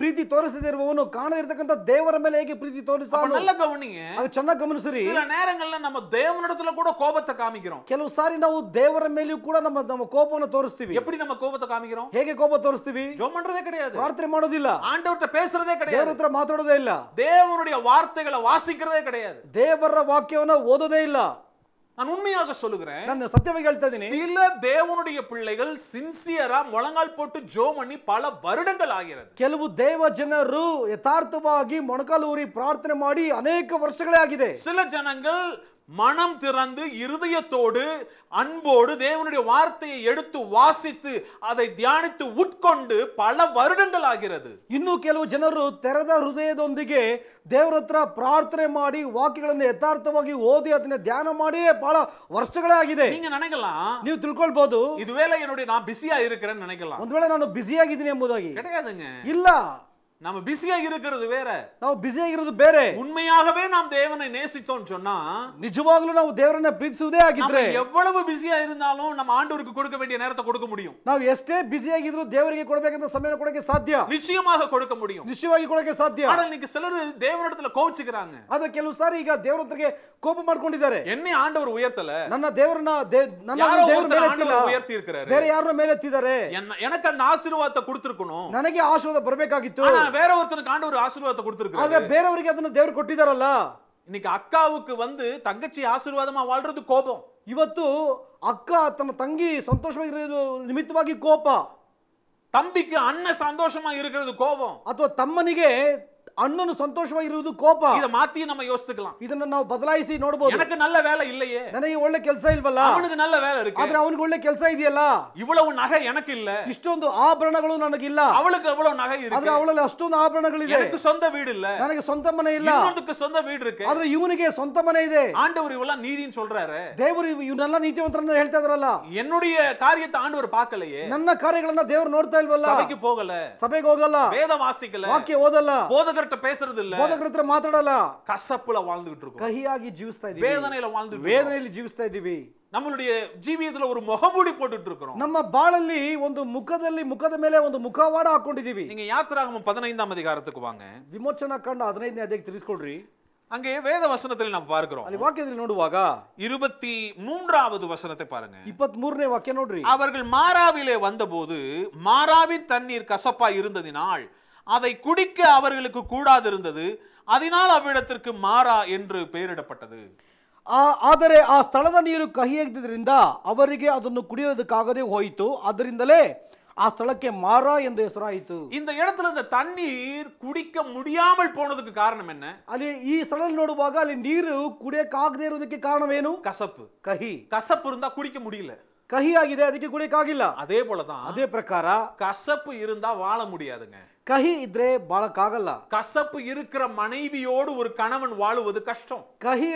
ಪ್ರೀತಿ ತೋರಿಸದೇ ಇರುವವನು ಕಾಣದಿರ್ತಕ್ಕಂಥ ದೇವರ ಮೇಲೆ ಹೇಗೆ ಪ್ರೀತಿ ತೋರಿಸ ಅವನ್ನೆಲ್ಲ ಗಮನಿಗೆ ಅದು ಚೆನ್ನಾಗಿ ಗಮನಿಸಿರಿ சில நேரங்கள்ல நம்ம தேவனிடத்துல கூட கோபத்தை காமிக்கிறோம் ಕೆಲವು ಸಾರಿ ನಾವು ದೇವರ ಮೇಲೆಯೂ ಕೂಡ ನಮ್ಮ ನಮ್ಮ ಕೋಪವನ್ನು ತೋರಿಸ್ತೀವಿ எப்படி நம்ம கோபத்தை காமிக்கிறோம் ಹೇಗೆ ಕೋಪ ತೋರಿಸ್ತೀವಿ ஜெபம் பண்றதே கிடையாது ಪ್ರಾರ್ಥನೆ ಮಾಡೋದಿಲ್ಲ ஆண்டவர்ட்ட பேசுறதே கிடையாது ದೇವರ ಹತ್ರ ಮಾತಾಡೋದೇ ಇಲ್ಲ தேவனுடைய வார்த்தைகளை வாசிக்கிறதே கிடையாது ದೇವರ ವಾಕ್ಯವನ್ನ ಓದೋದೇ ಇಲ್ಲ நான் உண்மையாக சொல்லுகிறேன் சத்தியவைகள் சில தேவனுடைய பிள்ளைகள் சின்சியரா முழங்கால் போட்டு ஜோ பண்ணி பல வருடங்கள் ஆகிறது கெலவு தேவ ஜனரு யதார்த்தமாகி முழங்கால் ஊறி பிரார்த்தனை மாடி அநேக வருஷங்களே ஆகிது சில ஜனங்கள் மனம் திறந்து இருதயத்தோடு அன்போடு தேவனுடைய வார்த்தையை எடுத்து ವಾಸಿತು அதை ಧ್ಯಾನಿತು ಉಟ್ಕೊಂಡು பல வருடಗಳಾಗಿರೋದು ಇನ್ನು ಕೆಲವು ಜನರು ತೆರೆದ ಹೃದಯದೊಂದಿಗೆ ದೇವರ ಹತ್ರ ಪ್ರಾರ್ಥನೆ ಮಾಡಿ ವಾಕ್ಯಗಳನ್ನು ಯಥಾರ್ಥವಾಗಿ ಓದಿ ಅದನ್ನ ಧ್ಯಾನ ಮಾಡಿ ಬಹಳ ವರ್ಷಗಳೇ ಆಗಿದೆ ನೀங்க ನನಗೆல்லாம் ನೀವು ತಿಳ್ಕೊಳ್ಬಹುದು ಇದು ವೇಳೆ ನೋಡಿ ನಾನು ಬಿಸಿಯಾ ಇರುತ್ತೇನೆ ನನಗೆಲ್ಲ ಒಂದು ವೇಳೆ ನಾನು ಬಿಸಿಯಾಗಿದ್ದೀನಿ ಎಂಬುದಾಗಿ கிடையாதுங்க ಇಲ್ಲ நாம பிஸியாக இருக்கிறது வேற நாம பிஸியாக இருக்கிறது வேற உண்மையாகவே நாம் தேவனை நேசித்தோம் சொன்னா நிஜமாகவே நாம தேவனை பிரிச்சுதே ஆகிறோம் எவ்வளவு பிஸியா இருந்தாலும் நம்ம ஆண்டவருக்கு கொடுக்க வேண்டிய நேரத்தை கொடுக்க முடியும் நாம் எஸ்டே பிஸியாக இருந்தோம் தேவனுக்கு கொடுக்க அந்த கொடுக்க சாத்தியம் நிச்சயமாக கொடுக்க முடியும் நிச்சயமாக கொடுக்க சாத்தியம் ஆனா நீங்க சிலர் தேவனிடத்துல கோவிச்சுக்கிறாங்க அத கேளு சார் இங்க தேவனத்துக்கு கோபம் மாட்டிக்கொண்டிதாரு என்னை ஆண்டவர் உயர்த்தல நம்ம தேவனா நம்ம தேவர் மேல உயர்த்தி இருக்கிறாரு வேற யாரோ மேல ஏத்திதாரு எனக்கு அந்த ஆசீர்வாதத்தை கொடுத்துருக்கணும் நனக்கே ஆசீர்வாதம் பரவேக்காகித்தோ வேற ஒருத்தனுக்கு ஆண்டவர் ஆசீர்வாதத்தை கொடுத்துருக்கு ಆದ್ರೆ ಬೇರೆಯವರಿಗೆ ಅದನ್ನ ದೇವ್ರು ಕೊಟ್ಟಿದಾರಲ್ಲ இன்னைக்கு அக்காவுக்கு வந்து தங்கச்சி ஆசீர்வாதமா வாழ்றது கோபம் ಇವತ್ತು ಅಕ್ಕ ತನ್ನ ತಂಗಿ ಸಂತೋಷವಾಗಿರೋ ನಿಮಿತ್ತವಾಗಿ ಕೋಪ தம்பிக்கு அண்ணன் சந்தோஷமா இருக்கிறது கோபம் ಅಥವಾ ತಮ್ಮನಿಗೆ ಅಣ್ಣನು ಸಂತೋಷವಾಗಿರುವುದು ಕೋಪ ಇದ ಮಾತಿ ನಮ್ಮ ಯೋಚಿಸಿக்கலாம் ಇದನ್ನ ನಾವು ಬದಲಾಯಿಸಿ ನೋಡಬಹುದು ನನಗೆ ನಲ್ಲ ವೇಲೆ இல்லையே ನನಗೆ ಒಳ್ಳೆ ಕೆಲಸ ಇಲ್ವಲ್ಲ ಅವನಿಗೆ ನಲ್ಲ ವೇಲೆ ಇருக்கு ಆದ್ರೆ ಅವನಿಗೆ ಒಳ್ಳೆ ಕೆಲಸ ಇದೆಯಲ್ಲ ಇವಳವು ನಗೆ ನನಗೆ ಇಲ್ಲ ಇಷ್ಟೊಂದು ಆಭರಣಗಳು ನನಗಿಲ್ಲ ಅವಳಿಗೆ ಅವಳವು ನಗೆ ಇದೆ ಆದ್ರೆ ಅವಳಲ್ಲಿ ಅಷ್ಟೊಂದು ಆಭರಣಗಳು ಇದೆ ನನಗೆ ಸ್ವಂತ வீடு ಇಲ್ಲ ನನಗೆ ಸ್ವಂತ ಮನೆ ಇಲ್ಲ ಇನ್ನೊಂದಕ್ಕೆ ಸ್ವಂತ வீடு இருக்கு ಆದ್ರೆ ಇವನಿಗೆ ಸ್ವಂತ ಮನೆ ಇದೆ ஆண்டவர் இவெல்லாம் நீதின்னு சொல்றாரு தேவர் இவனெல்லாம் நீதிமன்றன்னு ಹೇಳ್ತಾ ಇದ್ರಲ್ಲ என்னுடைய காரியத்தை ஆண்டவர் பார்க்கலையே ನನ್ನ ಕಾರ್ಯಗಳನ್ನ ದೇವರು ನೋಡ್ತಾ ಇಲ್ವಲ್ಲ ಸಭೆಗೆ ಹೋಗಲ್ಲ ಸಭೆಗೆ ಹೋಗಲ್ಲ ವೇದ ವಾಸಿಕಲ್ಲ ವಾಕ್ಯ ಓದಲ್ಲ ಬೋಧಕ போதகர்ட்ட பேசுறது இல்ல போದಕರತ್ರ ಮಾತಾಡಲ್ಲ ಕಸಪ್ಪುಲ வாழ்ந்துட்டு இருக்கோம் ಕಹಿಯಾಗಿ நம்மளுடைய ಜೀವಿತದಲ್ಲಿ ஒரு ಮೊಹಮೂಡಿ போட்டுட்டு இருக்கிறோம் நம்ம ಬಾಳಲ್ಲಿ ಒಂದು முகதல்லி ಮುಖದ ಮೇಲೆ ಒಂದು ಮುಖವಾಡ ಹಾಕೊಂಡಿದೀವಿ நீங்க யாத்ராகமம் 15 ஆம் அதிகாரத்துக்கு வாங்க ವಿಮೋಚನ ಕಂಡ 15ನೇ ಅಧ್ಯಾಯಕ್ಕೆ ತಿಳಿಸ್ಕೊಳ್ರಿ அங்கே வேத வசனத்தில் நாம் பார்க்கிறோம் வாக்கியத்தில் ವಾಕ್ಯದಲ್ಲಿ இருபத்தி மூன்றாவது வசனத்தை பாருங்க 23ನೇ ವಾಕ್ಯ ನೋಡ್ರಿ அவர்கள் மாறாவிலே வந்தபோது மாராவின் தண்ணீர் கசப்பா இருந்ததினால் அதை குடிக்க அவர்களுக்கு கூடாது இருந்தது அதனால் அவ்விடத்திற்கு மாறா என்று பெயரிடப்பட்டது ஆதரவு ஆ ஸ்தலத நீரு கஹியாகிதிரிந்த அவருக்கு அதன்னு குடியதுக்காகவே ஹோய்த்து அதிரிந்தலே ஆ ஸ்தலக்கே மாறா என்று ஹெசராயித்து இந்த இடத்துல இந்த தண்ணீர் குடிக்க முடியாமல் போனதுக்கு காரணம் என்ன அது ஈ நோடுவாக அது நீரு குடிய காகதேறுவதற்கு இருவதுக்கு காரணம் வேணும் கசப்பு கஹி கசப்பு இருந்தால் குடிக்க முடியல கஹி ஆகிதே அதுக்கு குடிய காகில அதே போலதான் அதே பிரகாரம் கசப்பு இருந்தால் வாழ முடியாதுங்க கஹி இதரே கஷ்டம் கஹி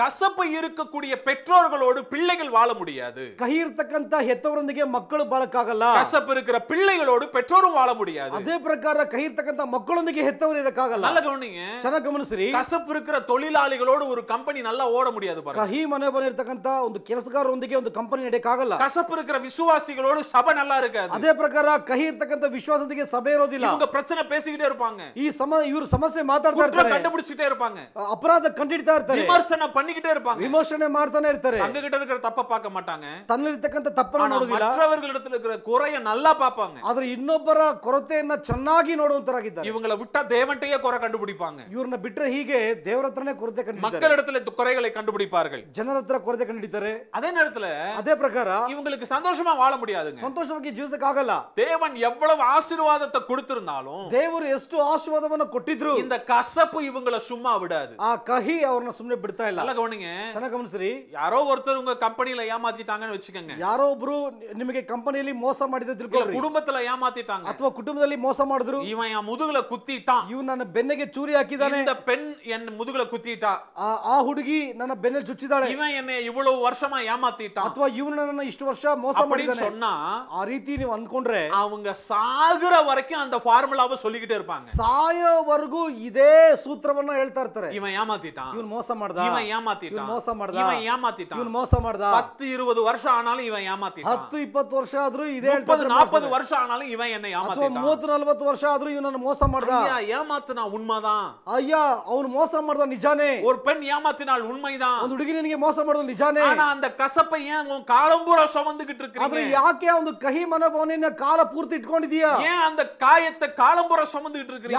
கசப்பு இருக்கக்கூடிய பெற்றோர்களோடு பிள்ளைகள் வாழ முடியாது கஹி இருத்தக்கந்த ஹெத்தவரந்திகே மக்கள் பாலக்காகல்ல இருக்கிற பிள்ளைகளோடு பெற்றோரும் வாழ முடியாது அதே பிரகார கஹி இருத்தக்கந்த மக்களொந்திகே ಪರಿಣಾಮನು ಸರಿ ಕಸಬ್ ಇರುಕ್ಕಿರ ತೊಳಿಲಾಳಿಗಳೋಡು ಒಂದು ಕಂಪನಿ ನಲ್ಲ ಓಡ ಮುಡಿಯೋದು ಕಹಿ ಮನೆ ಬನ ಇರ್ತಕ್ಕಂತ ಒಂದು ಕೆಲಸಗಾರರೊಂದಿಗೆ ಒಂದು ಕಂಪನಿ ನಡೆಯಕ್ಕಾಗಲ್ಲ ಕಸಬ್ ಇರುಕ್ಕಿರ ವಿಶ್ವಾಸಿಗಳೋಡು ಸಭೆ ನಲ್ಲ ಇರುಕ ಅದೇ ಪ್ರಕಾರ ಕಹಿ ಇರ್ತಕ್ಕಂತ ವಿಶ್ವಾಸದೊಂದಿಗೆ ಸಭೆ ಇರೋದಿಲ್ಲ ಇವಾಗ பிரச்சனை பேசிக்கிட்டே இருப்பாங்க ಈ ಸಮ ಇವರು ಸಮಸ್ಯೆ ಮಾತಾಡ್ತಾ ಇರ್ತಾರೆ ಕಂಡುಬಿಡಿಸಿட்டே இருப்பாங்க ಅಪರಾಧ ಕಂಡಿಡ್ತಾ ಇರ್ತಾರೆ ವಿಮರ್ಶನ பண்ணிக்கிட்டே இருப்பாங்க ವಿಮರ್ಶನೆ ಮಾಡ್ತಾನೆ ಇರ್ತಾರೆ ತನ್ನ கிட்ட இருக்கிற தப்ப பார்க்க மாட்டாங்க தன்னில் இருக்கಂತ தப்பನ್ನ ನೋಡೋದಿಲ್ಲ மற்றவர்களிடத்தில் இருக்கிற குறைய நல்லா பார்ப்பாங்க ಆದ್ರೆ ಇನ್ನೊಬ್ಬರ ಕೊರತೆಯನ್ನ ಚೆನ್ನಾಗಿ ನೋಡುವಂತರಾಗಿದ್ದಾರೆ ಇವಂಗಳ விட்டா தேவன்டையே குறை கண்டுபிடிப்பாங்க இவரನ್ನ ಬಿಟ್ರೆ ಹೀಗೆ ದೇವರ ಹತ್ರನೇ ಕೊರತೆ மக்களிடத்துல குறைகளை கண்டுபிடிப்பார்கள் ಜನರ ಹತ್ರ ಕೊರತೆ ಕಂಡಿಡಿತಾರೆ அதே நேரத்துல ಅದೇ ಪ್ರಕಾರ இவங்களுக்கு சந்தோஷமா வாழ முடியாதுங்க ಸಂತೋಷವಾಗಿ ಜೀವಿಸಕ್ ಆಗಲ್ಲ தேவன் எவ்வளவு ஆசீர்வாதத்தை கொடுத்திருந்தாலும் ದೇವರು ಎಷ್ಟು ಆಶೀರ್ವಾದವನ್ನು ಕೊಟ್ಟಿದ್ರು இந்த கசப்பு இவங்கள சும்மா விடாது ಆ ಕಹಿ ಅವ್ರನ್ನ ಸುಮ್ನೆ ಬಿಡ್ತಾ ಇಲ್ಲ நல்லா கவனிங்க ಚೆನ್ನಾಗಿ ಗಮನಿಸ್ರಿ யாரோ ஒருத்தர் உங்க கம்பெனில ஏமாத்திட்டாங்கன்னு வச்சுக்கோங்க ಯಾರೋ ಒಬ್ರು ನಿಮಗೆ ಕಂಪನಿಯಲ್ಲಿ ಮೋಸ ಮಾಡಿದ இல்ல ತಿಳ್ಕೊಳ್ಳಿ குடும்பத்துல ஏமாத்திட்டாங்க ಅಥವಾ ಕುಟುಂಬದಲ್ಲಿ ಮೋಸ ಮಾಡಿದ್ರು இவன் என் முதுகுல குத்திட்டான் ಇವ್ ನನ್ನ ಬೆನ್ನಿಗೆ ಚೂರಿ ಹಾಕಿದಾನೆ இந்த பெண் என் ಮುದುಗಲ ಕುತ್ತಿಟ ಆ ಹುಡುಗಿ ನನ್ನ ಬೆನ್ನಲ್ಲಿ ಚುಚ್ಚಿದಾಳೆ ಇವ ಎನ್ನೆ ಇವಳು ವರ್ಷಮ ಯಾಮಾತಿಟ ಅಥವಾ ಇವನು ನನ್ನ ಇಷ್ಟು ವರ್ಷ ಮೋಸ ಮಾಡಿದ್ದಾನೆ சொன்னா ಆ ರೀತಿ ನೀವು ಅನ್ಕೊಂಡ್ರೆ அவங்க ಸಾಗರ ವರೆಗೆ அந்த ಫಾರ್ಮುಲಾವ சொல்லிக்கிட்டே இருப்பாங்க ಸಾಯೋವರೆಗೂ ಇದೇ ಸೂತ್ರವನ್ನ ಹೇಳ್ತಾ ಇರ್ತಾರೆ ಇವ ಯಾಮಾತಿಟ ಇವನು ಮೋಸ ಮಾಡ್ದ ಇವ ಯಾಮಾತಿಟ ಇವನು ಮೋಸ ಮಾಡ್ದ ಇವ ಯಾಮಾತಿಟ ಇವನು ಮೋಸ ಮಾಡ್ದ 10 20 ವರ್ಷ ಆನಾலும் ಇವ ಯಾಮಾತಿಟ 10 20 ವರ್ಷ ಆದ್ರೂ ಇದೇ ಹೇಳ್ತಾರೆ 40 ವರ್ಷ ಆನಾலும் ಇವ ಎನ್ನ ಯಾಮಾತಿಟ ಅಥವಾ 30 40 ವರ್ಷ ಆದ್ರೂ ಇವನನ್ನ ಮೋಸ ಮಾಡ್ದ ಅಯ್ಯ ಯಾಮಾತನ ಉನ್ಮಾದಾ ಅಯ್ಯ அவன் மோசம் நிஜானே ஒரு பெண் ஏமாத்தினால் உண்மைதான் அந்த உடுகின நீங்க மோசம் அந்த கசப்பை ஏன் உன் யாக்கே அந்த கஹி மன கால பூர்த்தி இட்கொண்டிதியா ஏன் அந்த காயத்தை காலம் பூரா இருக்கு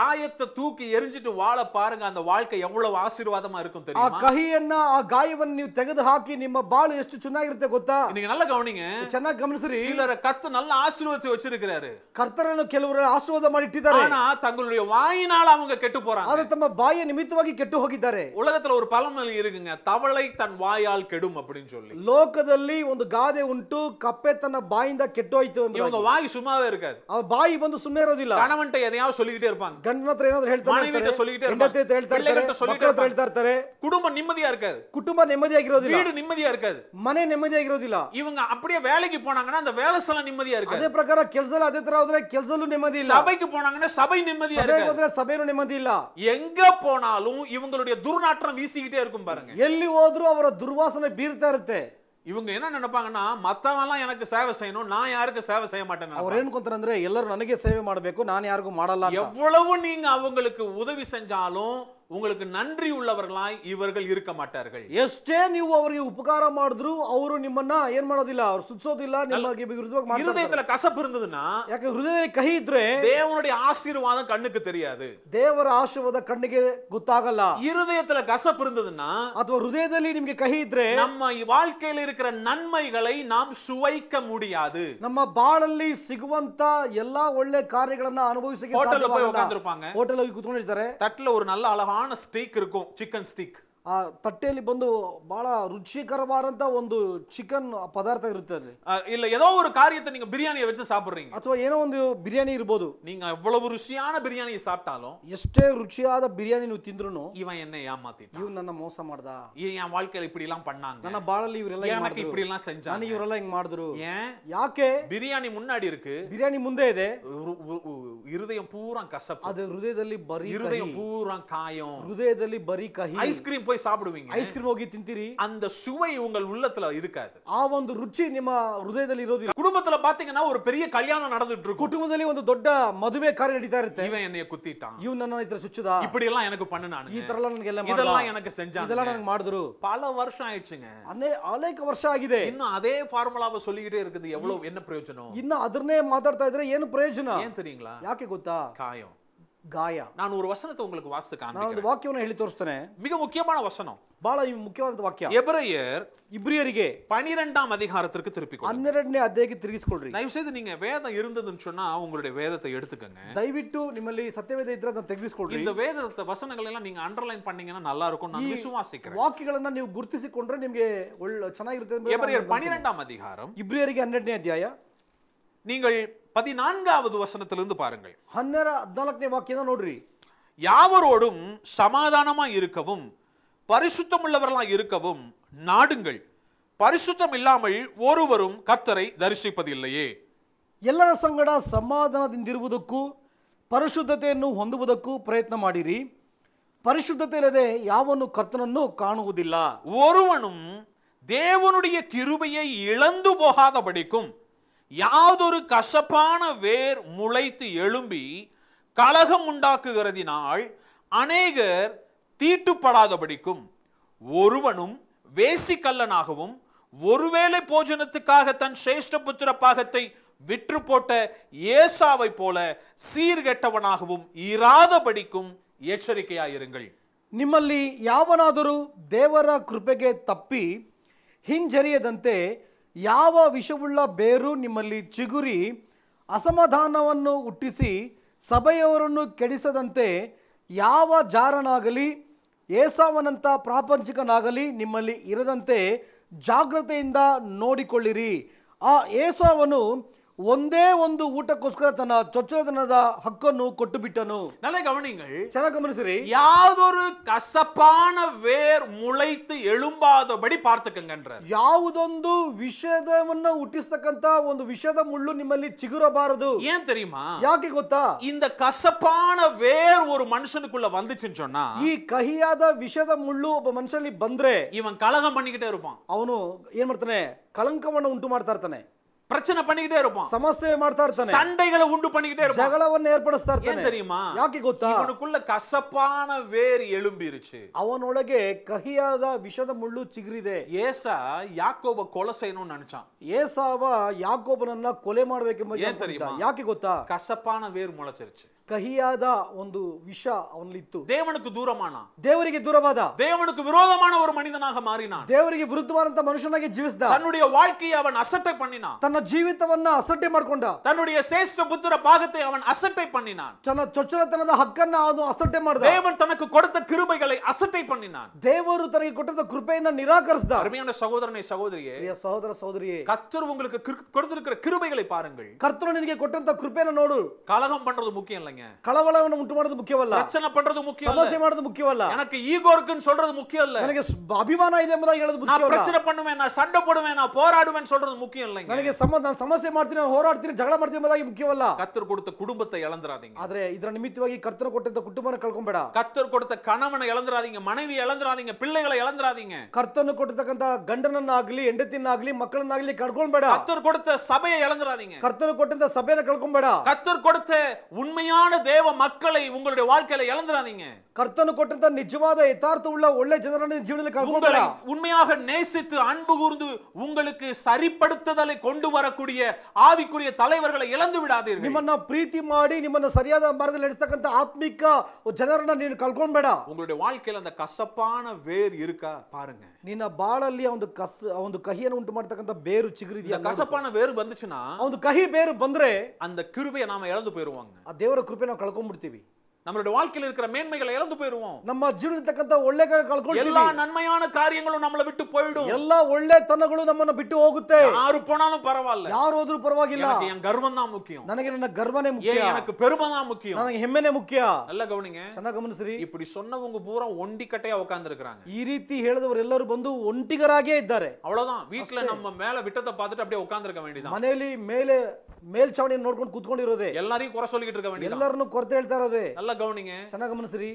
காயத்தை தூக்கி எரிஞ்சிட்டு வாழ பாருங்க அந்த வாழ்க்கை எவ்வளவு ஆசீர்வாதமா இருக்கும் தெரியுமா கஹி என்ன ஆ காயவன் நீ தகுது நம்ம பால் எஸ்ட் சுண்ணா இருந்த கொத்தா நீங்க நல்ல கவனிங்க சென்னா கமிஷனர் சிலர கத்து நல்ல ஆசீர்வாதத்தை வச்சிருக்காரு கர்த்தரன கெலவர ஆசீர்வாதம் அடிட்டி ಆನಾ ತங்களுடைய வாயினால் அவங்க ಕೆಟ್ಟು போறாங்க ಆದ್ರೆ ತಮ್ಮ ಬಾಯಿಯ ನಿಮಿತ್ತವಾಗಿ ಕೆಟ್ಟು ಹೋಗಿದ್ದಾರೆ உலகத்துல ஒரு பழமொழி இருக்குங்க தவளை தன் வாயால் கெடும் அப்படின்னு சொல்லி ಲೋಕದಲ್ಲಿ ಒಂದು ಗಾದೆ ಉಂಟು ಕಪ್ಪೆ ತನ್ನ ಬಾಯಿಂದ ಕೆಟ್ಟೋಯ್ತು ಅಂತ ಇವಾಗ வாய் சும்மாவே இருக்காது ಆ ಬಾಯಿ ಬಂದು ಸುಮ್ಮನೆ ಇರೋದಿಲ್ಲ ಕಣವಂಟ ಎದೆಯಾವ சொல்லிக்கிட்டே இருப்பாங்க ಗಂಡನ ಹತ್ರ ಏನಾದ್ರೂ ಹೇಳ್ತಾರೆ ಮನೆಯ ಹತ್ರ சொல்லிக்கிட்டே இருப்பாங்க ಹತ್ರ ಹೇಳ್ತಾ ಇರ್ತಾರೆ ಮಕ್ಕಳ ಹತ್ರ ಹೇಳ್ತಾ ಇರ್ತಾರೆ ಕುಟುಂಬ ನೆಮ್ಮದಿಯಾ இருக்காது ಕುಟುಂಬ ನೆಮ್ಮದಿಯಾಗಿರೋದಿಲ್ಲ வீடு ನೆಮ್ಮದಿಯಾ இருக்காது ಮನೆ ನೆಮ್ಮದಿಯಾಗಿರೋದಿಲ್ಲ ಇವಂಗ அப்படியே வேலைக்கு போனாங்கன்னா அந்த வேலை ಸ್ಥಳ நிம்மதியா இருக்கு அதே பிரகாரம் ಕೆಲಸல அதே ತರ ಹೋದ್ರೆ ಕೆಲಸಲ್ಲೂ ನೆಮ್ಮದಿ ಇಲ್ಲ ಸಭೆಗೆ போனாங்கன்னா சபை நிம்மதியா இருக்கு சபையில நிம்மதி இல்ல எங்க போனாலும் இவங்களுடைய துர்நாற்றம் வீசிக்கிட்டே இருக்கும் பாருங்க எல்லி ஓதுரும் அவரை துர்வாசனை பீர்த்தா இருக்கு இவங்க என்ன நினைப்பாங்கன்னா மத்தவெல்லாம் எனக்கு சேவை செய்யணும் நான் யாருக்கு சேவை செய்ய மாட்டேன் அவர் ஏன் கொத்துறாரு எல்லாரும் நன்கே சேவை மாடபேக்கும் நான் யாருக்கும் மாடலாம் எவ்வளவு நீங்க அவங்களுக்கு உதவி செஞ்சாலும் உங்களுக்கு நன்றி உள்ளவர்களாய் இவர்கள் இருக்க மாட்டார்கள் எஸ்டே நீ அவருக்கு உபகாரம் மாடுதுரு அவரும் நிம்மனா ஏன் மனதில்ல அவர் சுத்தோதில்ல நம்ம கசப்பு இருந்ததுன்னா எனக்கு ஹிருதயத்தை கையிட்டுரு தேவனுடைய ஆசீர்வாதம் கண்ணுக்கு தெரியாது தேவர ஆசீர்வாத கண்ணுக்கு குத்தாகல இருதயத்துல கசப்பு இருந்ததுன்னா அது ஒரு ஹிருதயத்தில் நீங்க கையிட்டுரு நம்ம வாழ்க்கையில இருக்கிற நன்மைகளை நாம் சுவைக்க முடியாது நம்ம பாடல்லி சிகுவந்த எல்லா ஒள்ளே காரியங்களை அனுபவிச்சு ஹோட்டலில் போய் இருப்பாங்க ஹோட்டலில் தட்டில் ஒரு நல்ல அழகா அழகான ஸ்டீக் இருக்கும் சிக்கன் ஸ்டீக் ಆ ತಟ್ಟೆಯಲ್ಲಿ ಬಂದು ಬಹಳ ರುಚಿಕರವಾದಂತ ಒಂದು ಚಿಕನ್ ಪದಾರ್ಥ ಇರುತ್ತದೆ ಇಲ್ಲ ஏதோ ஒரு காரியத்தை நீங்க பிரியாணியை வச்சு சாப்பிடுறீங்க ಅಥವಾ ಏನೋ ಒಂದು ಬಿರಿಯಾನಿ ಇರಬಹುದು நீங்க எவ்வளவு ರುಚಿಯಾದ ಬಿರಿಯಾನಿ சாப்பிட்டாலும் ಎಷ್ಟೇ ರುಚಿಯಾದ ಬಿರಿಯಾನಿ ನೀವು ತಿಂದ್ರು இவன் என்ன ஏமாத்திட்டான் இவன் ನನ್ನ ಮೋಸ ಮಾಡ್ದ இவன் என் வாழ்க்கையில இப்படி எல்லாம் பண்ணாங்க ನನ್ನ ಬಾಳಲ್ಲಿ ಇವರೆಲ್ಲ எனக்கு இப்படி எல்லாம் செஞ்சாங்க ನಾನು ಇವರೆಲ್ಲ ಹಿಂಗ್ ಮಾಡಿದ್ರು ஏன் ಯಾಕೆ ಬಿರಿಯಾನಿ ಮುನ್ನಾಡಿ ಇருக்கு ಬಿರಿಯಾನಿ ಮುಂದೆ ಇದೆ இருதயம் பூரா கசப்பு அது ஹிருதயದಲ್ಲಿ ಬರಿ இருதயம் பூரா காயம் ஹிருதயದಲ್ಲಿ ಬರಿ ಕಹಿ ஐஸ்கிரீம் போய் சாப்பிடுவீங்க ஐஸ்கிரீம் ஓகே தின்திரி அந்த சுவை உங்க உள்ளத்துல இருக்காது ஆ வந்து ருச்சி நம்ம ஹதயத்தில் இருபது குடும்பத்துல பாத்தீங்கன்னா ஒரு பெரிய கல்யாணம் நடந்துட்டு இருக்கு குடும்பத்திலே வந்து தொட்ட மதுவே காரை அடித்தா இருக்கு இவன் என்னைய குத்திட்டான் இவன் என்ன இத்தனை சுச்சுதா இப்படி எல்லாம் எனக்கு பண்ணுனானு இத்தர எனக்கு எல்லாம் இதெல்லாம் எனக்கு செஞ்சா இதெல்லாம் எனக்கு மாடுதுரு பல வருஷம் ஆயிடுச்சுங்க அன்னே அலேக வருஷம் ஆகிது இன்னும் அதே ஃபார்முலாவை சொல்லிக்கிட்டே இருக்குது எவ்வளவு என்ன பிரயோஜனம் இன்னும் அதர்னே மாத்தாடுறதுல ஏன் பிரயோஜனம் ஏன் தெரியுங்களா யாக்கி குத்தா காயம் காயா நான் ஒரு வசனத்தை உங்களுக்கு வாசித்து நான் வந்து வாக்கியம் எழுதி தோர்த்தனேன் மிக முக்கியமான வசனம் பாலா முக்கியமான வாக்கியம் எபிரேயர் இப்ரியருகே பனிரெண்டாம் அதிகாரத்திற்கு திருப்பி பன்னிரெண்டே அத்தியாயத்தை திருப்பி சொல்றீங்க தயவு செய்து நீங்க வேதம் இருந்ததுன்னு சொன்னா உங்களுடைய வேதத்தை எடுத்துக்கங்க தயவிட்டு நிமல்லி சத்திய வேதத்தை நான் திருப்பி இந்த வேதத்தை வசனங்கள் எல்லாம் நீங்க அண்டர்லைன் பண்ணீங்கன்னா நல்லா இருக்கும் நான் விசுவாசிக்கிறேன் வாக்கியங்களை தான் நீங்க குர்த்திசி கொண்டு நீங்க சென்னாயிருக்கிறது எபிரேயர் பனிரெண்டாம் அதிகாரம் இப்ரியருகே பன்னிரெண்டே அத்தியாயம் நீங்கள் பதினான்காவது வசனத்திலிருந்து பாருங்கள் ಹನ್ನೆರ ಹದಿನಾಲ್ಕನೇ யாவரோடும் சமாதானமா இருக்கவும் பரிசுத்தம் உள்ளவர்களா இருக்கவும் நாடுங்கள் பரிசுத்தம் இல்லாமல் ஒருவரும் கத்தரை தரிசிப்பதில்லையே ಎಲ್ಲರ சங்கட சமாதானத்தின் ಪರಿಶುದ್ಧತೆಯನ್ನು பரிசுத்தையும் ಪ್ರಯತ್ನ ಮಾಡಿರಿ ಪರಿಶುದ್ಧತೆ பரிசுத்திலே ಯಾವನು ಕರ್ತನನ್ನು காணுவதில்லை ஒருவனும் தேவனுடைய கிருபையை இழந்து போகாதபடிக்கும் யாதொரு கசப்பான வேர் முளைத்து எழும்பி கலகம் உண்டாக்குகிறதினால் அநேகர் தீட்டுப்படாதபடிக்கும் ஒருவனும் வேசிக்கல்லனாகவும் ஒருவேளை போஜனத்துக்காக தன் சிரேஷ்ட புத்திர பாகத்தை விற்று போட்ட ஏசாவை போல சீர்கெட்டவனாகவும் இராதபடிக்கும் எச்சரிக்கையாயிருங்கள் நிம்மல்லி யாவனாதொரு தேவரா கிருபகே தப்பி ஹிஞ்சரியதந்தே ಯಾವ ವಿಷವುಳ್ಳ ಬೇರು ನಿಮ್ಮಲ್ಲಿ ಚಿಗುರಿ ಅಸಮಾಧಾನವನ್ನು ಹುಟ್ಟಿಸಿ ಸಭೆಯವರನ್ನು ಕೆಡಿಸದಂತೆ ಯಾವ ಜಾರನಾಗಲಿ ಏಸಾವನಂಥ ಪ್ರಾಪಂಚಿಕನಾಗಲಿ ನಿಮ್ಮಲ್ಲಿ ಇರದಂತೆ ಜಾಗ್ರತೆಯಿಂದ ನೋಡಿಕೊಳ್ಳಿರಿ ಆ ಏಸಾವನು ಒಂದೇ ಒಂದು ಊಟಕ್ಕೋಸ್ಕರ ತನ್ನ ಚೊಚ್ಚಲತನದ ಹಕ್ಕನ್ನು ಕೊಟ್ಟು ಬಿಟ್ಟನು நல்ல கவனிங்கள் ಚೆನ್ನಾಗಿ ಗಮನಿಸಿರಿ யாதொரு கசப்பான வேர் முளைத்து எழும்பாதபடி பார்த்துக்கங்கன்றார் ಯಾವುದೊಂದು ವಿಷಯದವನ್ನ ಹುಟ್ಟಿಸ್ತಕ್ಕಂತ ಒಂದು ವಿಷಯದ ಮುಳ್ಳು ನಿಮ್ಮಲ್ಲಿ ಚಿಗುರಬಾರದು ஏன் தெரியுமா ಯಾಕೆ ಗೊತ್ತಾ இந்த கசப்பான வேர் ஒரு மனுஷனுக்குள்ள வந்துச்சுன்னு சொன்னா ಈ ಕಹಿಯಾದ ವಿಷದ ಮುಳ್ಳು ಒಬ್ಬ ಮನುಷ್ಯಲ್ಲಿ ಬಂದ್ರೆ இவன் கலகம் பண்ணிக்கிட்டே இருப்பான் ಅವನು ಏನ್ ಮಾಡ್ತಾನೆ ಕಳಂಕವನ್ನು ಉಂಟು ಮಾಡ್ತಾ ಇರ್ತಾನೆ ಪ್ರಚನೆ பண்ணிக்கிட்டೇ ಇರೋಪಾ ಸಮಸ್ಯೆ ಮಾಡ್ತಾ ಇರ್ತಾನೆ ಸಂಡೆಗಳ ಉಂಡು பண்ணிக்கிட்டே ಇರೋಪಾ ಜಗಳವನ್ನ ಏರ್ಪಡಿಸ್ತಾ ಇರ್ತಾನೆ ಏನು தெரியுமா ಯಾಕೆ ಗೊತ್ತಾ ಇವನக்குள்ள ಕಸಪಾನ ವೇರ್ ಎಳುಂಬಿರುಚು ಅವನೊಳಗೆ ಕಹಿಯಾದ ವಿಷದ ಮುಳ್ಳು ಚಿಗುರಿದೆ ಏಸ ಯಾಕೋಬ ಕೊಲಸೇನೋ ನೆನಚಾನ್ ಏಸಾವ ಯಾಕೋಬನನ್ನ ಕೊಲೆ ಮಾಡಬೇಕೆಂಬ ಯಾಕೆ ಗೊತ್ತಾ ಕಸಪಾನ ವೇರ್ ಮೊಳಚಿರುಚು ಕಹಿಯಾದ ಒಂದು ವಿಷ ಅವನಲ್ಲಿತ್ತು ದೇವನಕ್ಕೆ ದೂರಮಾನ ದೇವರಿಗೆ ದೂರವಾದ ದೇವನಕ್ಕೆ ವಿರೋಧಮಾನ ஒரு மனிதனாக மாறினான் ದೇವರಿಗೆ ವಿರುದ್ಧವಾದಂತ ಮನುಷ್ಯನಾಗಿ ಜೀವಿಸಿದ தன்னுடைய வாழ்க்கையை அவன் அசட்டை பண்ணினான் ತನ್ನ ಜೀವಿತವನ್ನ ಅಸಟ್ಟೆ ಮಾಡಿಕೊಂಡ தன்னுடைய ಶ್ರೇಷ್ಠ ಪುತ್ರ ಭಾಗத்தை ಅವನ್ ಅಸಟ್ಟೆ பண்ணினான் ತನ್ನ ಚೊಚ್ಚಲತನದ ಹಕ್ಕನ್ನ ಅವನು ಅಸಟ್ಟೆ ಮಾಡಿದ ದೇವನ್ ತನಕ್ಕೆ கொடுத்த கிருபைகளை அசட்டை பண்ணினான் ದೇವರು ತನಗೆ ಕೊಟ್ಟದ ಕೃಪೆಯನ್ನ ನಿರಾಕರಿಸಿದ அருமையான சகோதரனே சகோதரியே ಪ್ರಿಯ ಸಹೋದರ ಸಹೋದರಿಯೇ கர்த்தர் உங்களுக்கு கொடுத்திருக்கிற கிருபைகளை பாருங்கள் கர்த்தர் உங்களுக்கு கொட்டந்த கிருபையன நோடு கலகம் பண்றது முக்கியம் இல்லைங்க கலவலவன முட்டுமானது முக்கியமல்ல பிரச்சனை பண்றது கொடுத்த கணவனை இழந்துராதீங்க மனைவி இழந்துராதீங்க பிள்ளைகளை இழந்துராதீங்க கர்த்தனு கொடுத்த கண்டனன் எண்டத்தின் மக்களின் ஆகலி கொடுத்த சபையை இழந்துராதீங்க கொடுத்த சபையை கலக்கும் பேடா கொடுத்த உண்மையா ನಿಜವಾದ ದೇವ ಮಕ್ಕಳೈ ಉಂಗಳುடைய வாழ்க்கையில இழந்துறாதீங்க ಕರ್ತನು ಕೊಟ್ಟಂತ ನಿಜವಾದ ಯಥಾರ್ಥವುಳ್ಳ ಒಳ್ಳೆ ಜನರನ್ನು ಜೀವನದಲ್ಲಿ ಕಳ್ಕೊಬೇಡ உண்மையாக நேசித்து அன்பு கூர்ந்து உங்களுக்கு சரிப்படுத்துதலை கொண்டு வரக்கூடிய ஆவிக்குரிய தலைவர்களை இழந்து விடாதீர்கள் ನಿಮ್ಮನ್ನ ಪ್ರೀತಿ ಮಾಡಿ ನಿಮ್ಮನ್ನ ಸರಿಯಾದ ಮಾರ್ಗದಲ್ಲಿ ನಡೆಸ್ತಕ್ಕಂತ ಆತ್ಮಿಕ ಜನರನ್ನ ನೀನು ಕಳ್ಕೊಂಬೇಡ உங்களுடைய வாழ்க்கையில அந்த கசப்பான வேர் இருக்கா பாருங்க ನಿನ್ನ ಬಾಳಲ್ಲಿ ಒಂದು ಕಸ ಒಂದು ಕಹಿಯನ್ನು ಉಂಟು ಮಾಡ್ತಕ್ಕಂಥ ಬೇರು ಚಿಗುರಿದೆಯಾ ಕಸಪಾನ ಬೇರು ಬಂದಿச்சுனா ಒಂದು ಕಹಿ ಬೇರು ಬಂದ್ರೆ அந்த கிருபையை ನಾಮ இழந்து போயிருவாங்க ಆ ದೇವರ ಕೃಪೆ ನಾವು ಕಳ್ಕೊಂಡ್ಬಿಡ್ತೀವಿ நம்மளுடைய வாழ்க்கையில் இருக்கிற மேன்மைகளை இழந்து போயிருவோம் நம்ம ಜೀವನದಕ್ಕಂತ ಒಳ್ಳೆ ಕಳ್ಕೊಳ್ತೀವಿ எல்லா நன்மையான காரியங்களும் நம்மளை விட்டு போயிடும் எல்லா ஒள்ளே தன்னகளும் நம்ம விட்டு ஓகுத்தே யாரு போனாலும் பரவாயில்ல யார் ಹೋದ್ರೂ பரவாயில்ல என் கர்வம் தான் முக்கியம் என்ன ನನ್ನ ಗರ್ವನೇ முக்கியம் எனக்கு பெருமை தான் முக்கியம் ನನಗೆ ಹೆಮ್ಮೆನೇ ಮುಖ್ಯ நல்லா கவனிங்க ಚೆನ್ನಾಗಿ சரி இப்படி சொன்னவங்க பூரா ஒண்டிக்கட்டையா உட்கார்ந்து ಈ இரீத்தி ಹೇಳಿದವರು எல்லாரும் வந்து ಒಂಟಿಗರಾಗೇ இருந்தாரு அவ்வளவுதான் வீட்ல நம்ம மேல விட்டத பார்த்துட்டு அப்படியே உட்கார்ந்து உட்கார்ந்துருக்க வேண்டியதான் ಮನೆಯಲ್ಲಿ ಮೇಲೆ ಮೇಲ್ಛಾವಣಿಯನ್ನು ನೋಡ್ಕೊಂಡು ಕೂತ್ಕೊಂಡಿರೋದೆ எல்லாரையும் குறை சொல்லிக்கிட்டு இருக்க வேண்டியது எல்லாரும் குறைத்து ಹೇಳ್ತಾ நல்ல நல்லா கவனிங்க ஸ்ரீ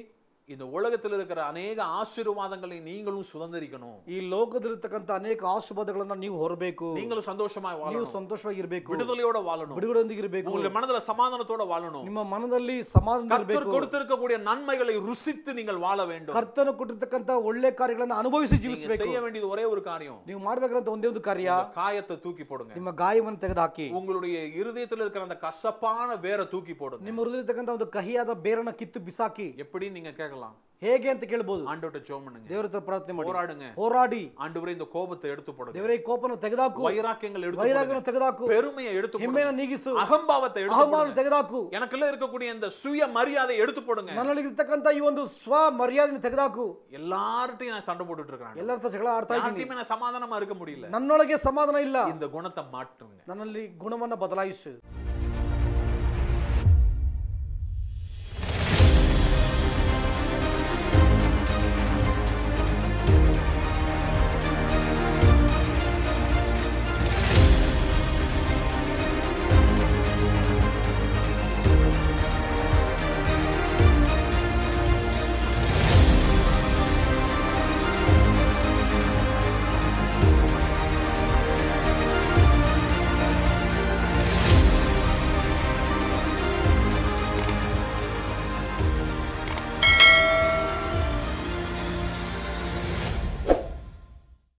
இந்த உலகத்தில் இருக்கிற அநேக ஆசீர்வாதங்களை நீங்களும் சுதந்திரிக்கணும் இ லோகத்தில் இருக்கிற அநேக ஆசீர்வாதங்களை நீ ஹொரபேக்கு நீங்களும் சந்தோஷமா வாழணும் நீ சந்தோஷமா இருபேக்கு விடுதலையோட வாழணும் விடுதலை வந்து உங்க மனதுல சமாதானத்தோட வாழணும் நம்ம மனதல்லி சமாதானம் இருபேக்கு கர்த்தர் கொடுத்திருக்கக்கூடிய நன்மைகளை ருசித்து நீங்கள் வாழ வேண்டும் கர்த்தர் கொடுத்திருக்கிற ஒள்ளே காரியங்களை அனுபவிச்சு ஜீவிச்சு செய்ய வேண்டியது ஒரே ஒரு காரியம் நீங்க மாடுவேக்கிற அந்த ஒன்றே ஒரு காரியா காயத்தை தூக்கி போடுங்க நம்ம காயமன் தகுதாக்கி உங்களுடைய இருதயத்தில் இருக்கிற அந்த கசப்பான வேரை தூக்கி போடுங்க நம்ம இருதயத்தக்கந்த அந்த கஹியாத பேரனை கித்து பிசாக்கி எப்படி நீங்க கேட்கலாம் கேட்கலாம் இந்த சுய மரியாதை எடுத்து போடுங்க நல்லல வந்து ஸ்வ மரியாதை தகுதாக்கு நான் சண்டை போட்டுட்டு இருக்கறேன் எல்லார்ட்ட சமாதானமா இருக்க முடியல நன்னொளகே சமாதானம் இல்ல இந்த குணத்தை மாற்றுங்க நல்லல குணமன்ன பதலாயிசு